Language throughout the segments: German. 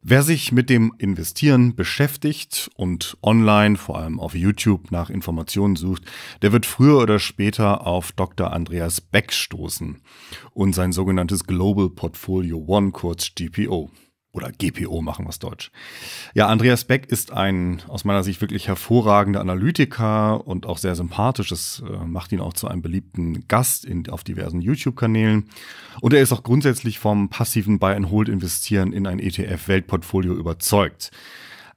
Wer sich mit dem Investieren beschäftigt und online, vor allem auf YouTube, nach Informationen sucht, der wird früher oder später auf Dr. Andreas Beck stoßen und sein sogenanntes Global Portfolio One, kurz GPO oder GPO machen wir es deutsch. Ja, Andreas Beck ist ein aus meiner Sicht wirklich hervorragender Analytiker und auch sehr sympathisch. Das äh, macht ihn auch zu einem beliebten Gast in, auf diversen YouTube-Kanälen. Und er ist auch grundsätzlich vom passiven Buy-and-Hold-Investieren in ein ETF-Weltportfolio überzeugt.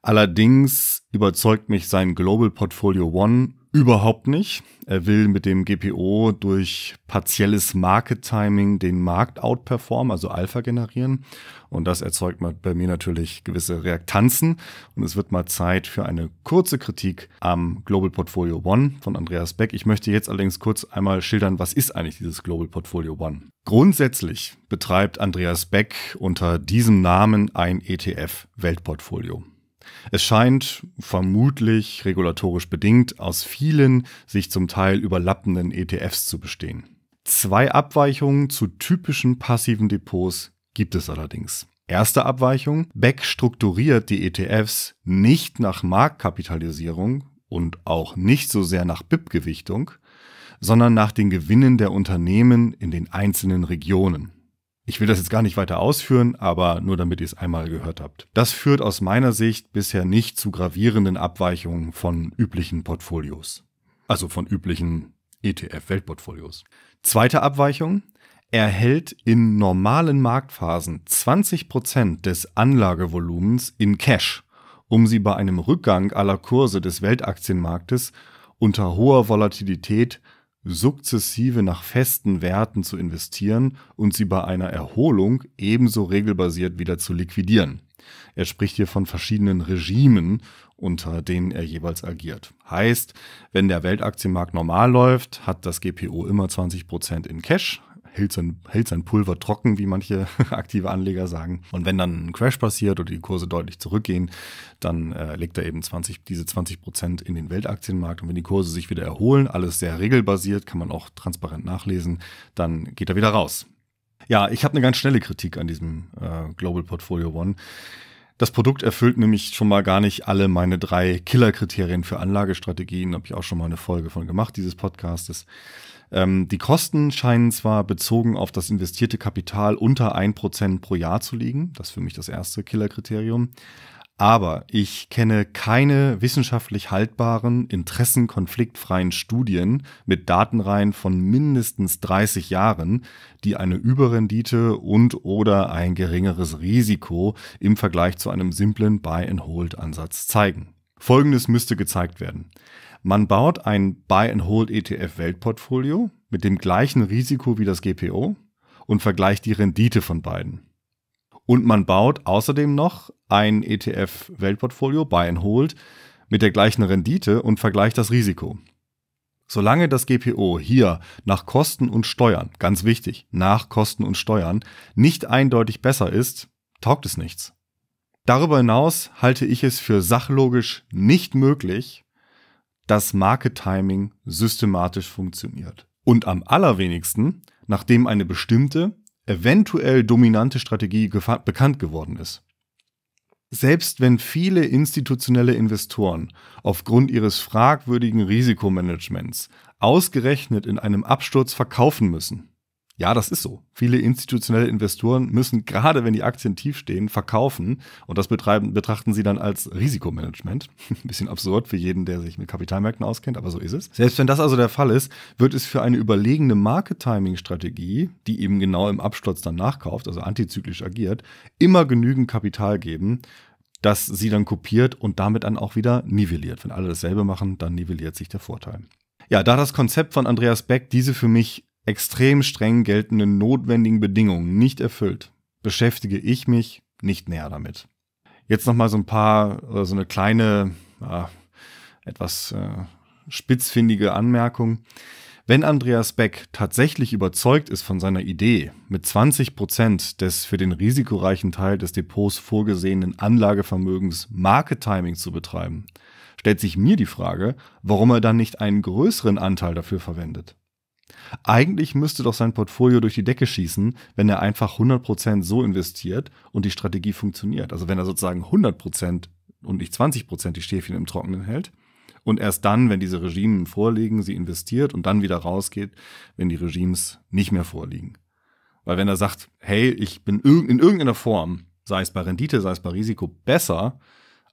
Allerdings überzeugt mich sein Global Portfolio One Überhaupt nicht. Er will mit dem GPO durch partielles Market Timing den Markt outperformen, also Alpha generieren. Und das erzeugt bei mir natürlich gewisse Reaktanzen. Und es wird mal Zeit für eine kurze Kritik am Global Portfolio One von Andreas Beck. Ich möchte jetzt allerdings kurz einmal schildern, was ist eigentlich dieses Global Portfolio One? Grundsätzlich betreibt Andreas Beck unter diesem Namen ein ETF-Weltportfolio. Es scheint, vermutlich regulatorisch bedingt, aus vielen sich zum Teil überlappenden ETFs zu bestehen. Zwei Abweichungen zu typischen passiven Depots gibt es allerdings. Erste Abweichung, Beck strukturiert die ETFs nicht nach Marktkapitalisierung und auch nicht so sehr nach BIP-Gewichtung, sondern nach den Gewinnen der Unternehmen in den einzelnen Regionen. Ich will das jetzt gar nicht weiter ausführen, aber nur damit ihr es einmal gehört habt. Das führt aus meiner Sicht bisher nicht zu gravierenden Abweichungen von üblichen Portfolios. Also von üblichen ETF-Weltportfolios. Zweite Abweichung. Er hält in normalen Marktphasen 20% des Anlagevolumens in Cash, um sie bei einem Rückgang aller Kurse des Weltaktienmarktes unter hoher Volatilität sukzessive nach festen Werten zu investieren und sie bei einer Erholung ebenso regelbasiert wieder zu liquidieren. Er spricht hier von verschiedenen Regimen, unter denen er jeweils agiert. Heißt, wenn der Weltaktienmarkt normal läuft, hat das GPO immer 20% in Cash, hält sein, hält sein Pulver trocken, wie manche aktive Anleger sagen. Und wenn dann ein Crash passiert oder die Kurse deutlich zurückgehen, dann äh, legt er eben 20, diese 20 Prozent in den Weltaktienmarkt. Und wenn die Kurse sich wieder erholen, alles sehr regelbasiert, kann man auch transparent nachlesen, dann geht er wieder raus. Ja, ich habe eine ganz schnelle Kritik an diesem äh, Global Portfolio One. Das Produkt erfüllt nämlich schon mal gar nicht alle meine drei Killer-Kriterien für Anlagestrategien. Habe ich auch schon mal eine Folge von gemacht, dieses Podcastes. Ähm, die Kosten scheinen zwar bezogen auf das investierte Kapital unter 1% pro Jahr zu liegen, das ist für mich das erste Killerkriterium, aber ich kenne keine wissenschaftlich haltbaren, interessenkonfliktfreien Studien mit Datenreihen von mindestens 30 Jahren, die eine Überrendite und oder ein geringeres Risiko im Vergleich zu einem simplen Buy-and-Hold-Ansatz zeigen. Folgendes müsste gezeigt werden. Man baut ein Buy-and-Hold-ETF-Weltportfolio mit dem gleichen Risiko wie das GPO und vergleicht die Rendite von beiden. Und man baut außerdem noch ein ETF-Weltportfolio, Buy-and-Hold, mit der gleichen Rendite und vergleicht das Risiko. Solange das GPO hier nach Kosten und Steuern, ganz wichtig, nach Kosten und Steuern, nicht eindeutig besser ist, taugt es nichts. Darüber hinaus halte ich es für sachlogisch nicht möglich, dass Market-Timing systematisch funktioniert. Und am allerwenigsten, nachdem eine bestimmte, eventuell dominante Strategie bekannt geworden ist. Selbst wenn viele institutionelle Investoren aufgrund ihres fragwürdigen Risikomanagements ausgerechnet in einem Absturz verkaufen müssen, ja, das ist so. Viele institutionelle Investoren müssen gerade, wenn die Aktien tief stehen, verkaufen und das betreiben, betrachten sie dann als Risikomanagement. Ein bisschen absurd für jeden, der sich mit Kapitalmärkten auskennt, aber so ist es. Selbst wenn das also der Fall ist, wird es für eine überlegene Market-Timing-Strategie, die eben genau im Absturz dann nachkauft, also antizyklisch agiert, immer genügend Kapital geben, das sie dann kopiert und damit dann auch wieder nivelliert. Wenn alle dasselbe machen, dann nivelliert sich der Vorteil. Ja, da das Konzept von Andreas Beck diese für mich extrem streng geltenden notwendigen Bedingungen nicht erfüllt, beschäftige ich mich nicht näher damit. Jetzt nochmal so ein paar, oder so eine kleine, äh, etwas äh, spitzfindige Anmerkung. Wenn Andreas Beck tatsächlich überzeugt ist von seiner Idee, mit 20 Prozent des für den risikoreichen Teil des Depots vorgesehenen Anlagevermögens Market Timing zu betreiben, stellt sich mir die Frage, warum er dann nicht einen größeren Anteil dafür verwendet. Eigentlich müsste doch sein Portfolio durch die Decke schießen, wenn er einfach 100% so investiert und die Strategie funktioniert. Also wenn er sozusagen 100% und nicht 20% die Stäfchen im Trockenen hält. Und erst dann, wenn diese Regimen vorliegen, sie investiert und dann wieder rausgeht, wenn die Regimes nicht mehr vorliegen. Weil wenn er sagt, hey, ich bin in irgendeiner Form, sei es bei Rendite, sei es bei Risiko, besser,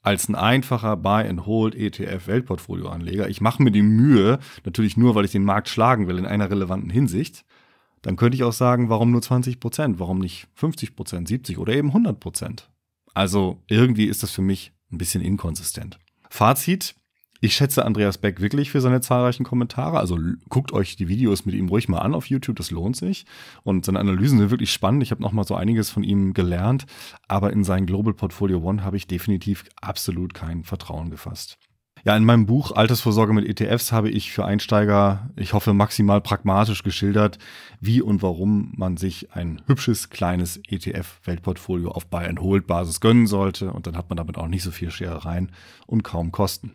als ein einfacher Buy-and-Hold-ETF-Weltportfolioanleger, ich mache mir die Mühe, natürlich nur, weil ich den Markt schlagen will in einer relevanten Hinsicht, dann könnte ich auch sagen, warum nur 20 Prozent, warum nicht 50 Prozent, 70 oder eben 100 Prozent. Also irgendwie ist das für mich ein bisschen inkonsistent. Fazit, ich schätze Andreas Beck wirklich für seine zahlreichen Kommentare. Also guckt euch die Videos mit ihm ruhig mal an auf YouTube, das lohnt sich. Und seine Analysen sind wirklich spannend. Ich habe nochmal so einiges von ihm gelernt. Aber in sein Global Portfolio One habe ich definitiv absolut kein Vertrauen gefasst. Ja, in meinem Buch Altersvorsorge mit ETFs habe ich für Einsteiger, ich hoffe, maximal pragmatisch geschildert, wie und warum man sich ein hübsches, kleines ETF-Weltportfolio auf Buy-and-Hold-Basis gönnen sollte. Und dann hat man damit auch nicht so viel Scherereien und kaum Kosten.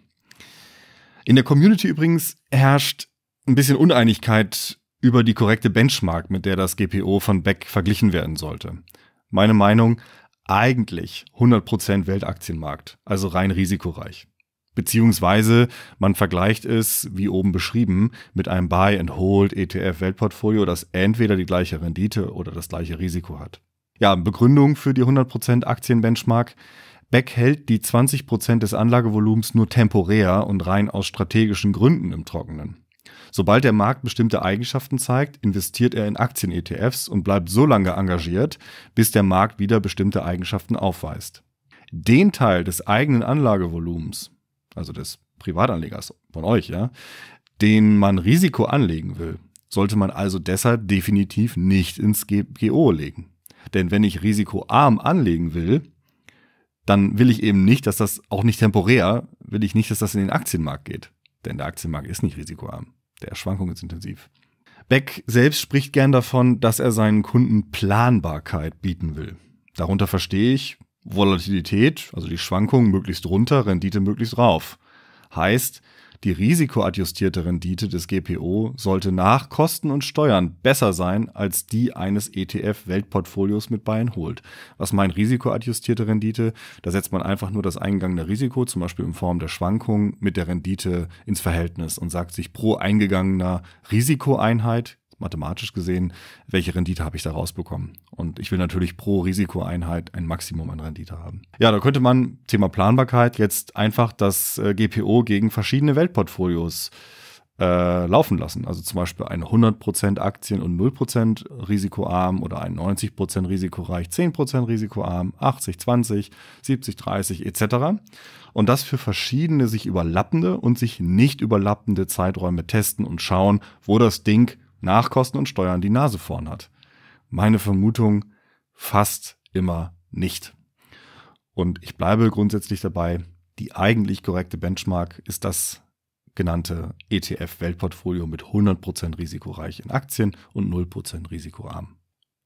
In der Community übrigens herrscht ein bisschen Uneinigkeit über die korrekte Benchmark, mit der das GPO von Beck verglichen werden sollte. Meine Meinung, eigentlich 100% Weltaktienmarkt, also rein risikoreich. Beziehungsweise man vergleicht es, wie oben beschrieben, mit einem Buy-and-Hold-ETF-Weltportfolio, das entweder die gleiche Rendite oder das gleiche Risiko hat. Ja, Begründung für die 100% Aktienbenchmark. benchmark Beck hält die 20 des Anlagevolumens nur temporär und rein aus strategischen Gründen im Trockenen. Sobald der Markt bestimmte Eigenschaften zeigt, investiert er in Aktien-ETFs und bleibt so lange engagiert, bis der Markt wieder bestimmte Eigenschaften aufweist. Den Teil des eigenen Anlagevolumens, also des Privatanlegers von euch, ja, den man Risiko anlegen will, sollte man also deshalb definitiv nicht ins GO legen. Denn wenn ich risikoarm anlegen will, dann will ich eben nicht, dass das auch nicht temporär, will ich nicht, dass das in den Aktienmarkt geht. Denn der Aktienmarkt ist nicht risikoarm. Der ist schwankungsintensiv. Beck selbst spricht gern davon, dass er seinen Kunden Planbarkeit bieten will. Darunter verstehe ich Volatilität, also die Schwankungen möglichst runter, Rendite möglichst rauf. Heißt, die risikoadjustierte Rendite des GPO sollte nach Kosten und Steuern besser sein als die eines ETF-Weltportfolios mit Bayern holt. Was meint risikoadjustierte Rendite? Da setzt man einfach nur das eingegangene Risiko, zum Beispiel in Form der Schwankungen, mit der Rendite ins Verhältnis und sagt sich pro eingegangener Risikoeinheit mathematisch gesehen, welche Rendite habe ich da rausbekommen. Und ich will natürlich pro Risikoeinheit ein Maximum an Rendite haben. Ja, da könnte man, Thema Planbarkeit, jetzt einfach das äh, GPO gegen verschiedene Weltportfolios äh, laufen lassen. Also zum Beispiel ein 100% Aktien und 0% risikoarm oder ein 90% risikoreich, 10% risikoarm, 80, 20, 70, 30 etc. Und das für verschiedene sich überlappende und sich nicht überlappende Zeiträume testen und schauen, wo das Ding nach Kosten und Steuern die Nase vorn hat? Meine Vermutung fast immer nicht. Und ich bleibe grundsätzlich dabei, die eigentlich korrekte Benchmark ist das genannte ETF-Weltportfolio mit 100% risikoreich in Aktien und 0% risikoarm.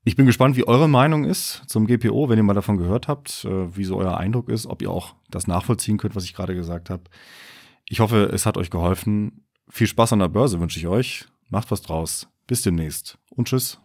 Ich bin gespannt, wie eure Meinung ist zum GPO, wenn ihr mal davon gehört habt, äh, wie so euer Eindruck ist, ob ihr auch das nachvollziehen könnt, was ich gerade gesagt habe. Ich hoffe, es hat euch geholfen. Viel Spaß an der Börse wünsche ich euch Macht was draus. Bis demnächst und tschüss.